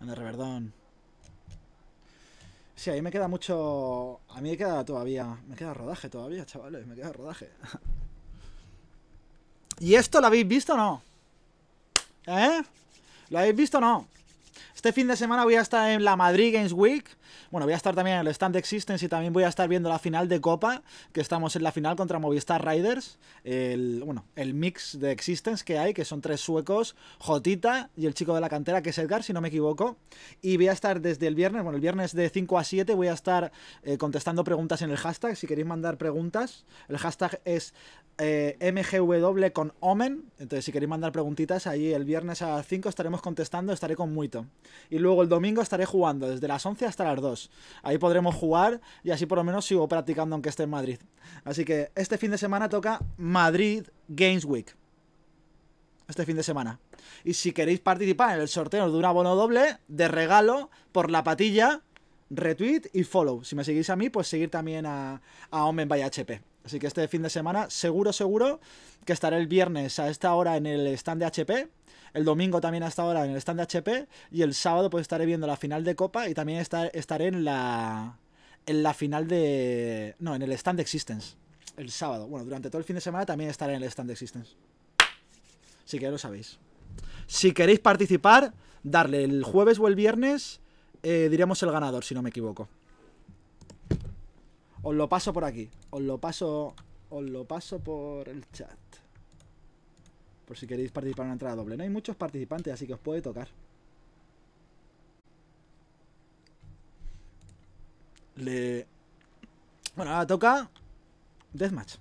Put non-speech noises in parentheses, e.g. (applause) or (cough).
en el reverdón. Sí, ahí me queda mucho... A mí me queda todavía... Me queda rodaje todavía, chavales. Me queda rodaje. (laughs) ¿Y esto lo habéis visto o no? ¿Eh? ¿Lo habéis visto o no? Este fin de semana voy a estar en la Madrid Games Week. Bueno, voy a estar también en el Stand Existence y también voy a estar viendo la final de Copa, que estamos en la final contra Movistar Riders. El, bueno, el mix de Existence que hay, que son tres suecos, Jotita y el chico de la cantera, que es Edgar, si no me equivoco. Y voy a estar desde el viernes, bueno, el viernes de 5 a 7 voy a estar eh, contestando preguntas en el hashtag. Si queréis mandar preguntas, el hashtag es eh, MGW con Omen. Entonces, si queréis mandar preguntitas, ahí el viernes a 5 estaremos contestando, estaré con Muito. Y luego el domingo estaré jugando desde las 11 hasta las 2. Ahí podremos jugar y así por lo menos sigo practicando aunque esté en Madrid. Así que este fin de semana toca Madrid Games Week. Este fin de semana. Y si queréis participar en el sorteo de un abono doble, de regalo, por la patilla, retweet y follow. Si me seguís a mí, pues seguir también a, a Omen by HP. Así que este fin de semana, seguro, seguro que estaré el viernes a esta hora en el stand de HP. El domingo también a esta hora en el stand de HP. Y el sábado pues estaré viendo la final de Copa y también estaré en la, en la final de... No, en el stand de Existence. El sábado. Bueno, durante todo el fin de semana también estaré en el stand de Existence. Así que ya lo sabéis. Si queréis participar, darle el jueves o el viernes, eh, diremos el ganador, si no me equivoco. Os lo paso por aquí. Os lo paso. Os lo paso por el chat. Por si queréis participar en una entrada doble. No hay muchos participantes, así que os puede tocar. Le. Bueno, ahora toca. Deathmatch.